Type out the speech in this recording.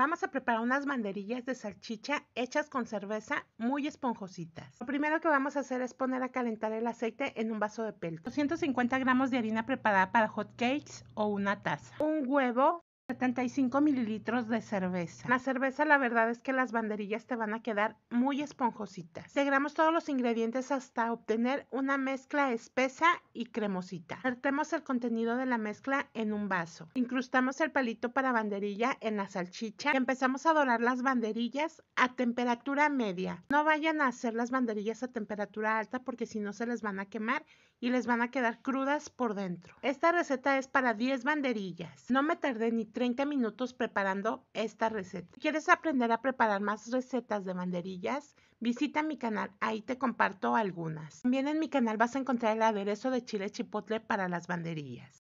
Vamos a preparar unas banderillas de salchicha hechas con cerveza muy esponjositas. Lo primero que vamos a hacer es poner a calentar el aceite en un vaso de pelo. 250 gramos de harina preparada para hot cakes o una taza. Un huevo 75 mililitros de cerveza. La cerveza, la verdad es que las banderillas te van a quedar muy esponjositas. Integramos todos los ingredientes hasta obtener una mezcla espesa y cremosita. Vertemos el contenido de la mezcla en un vaso. Incrustamos el palito para banderilla en la salchicha empezamos a dorar las banderillas a temperatura media. No vayan a hacer las banderillas a temperatura alta porque si no se les van a quemar y les van a quedar crudas por dentro. Esta receta es para 10 banderillas. No me tardé ni 30 minutos preparando esta receta. quieres aprender a preparar más recetas de banderillas, visita mi canal, ahí te comparto algunas. También en mi canal vas a encontrar el aderezo de chile chipotle para las banderillas.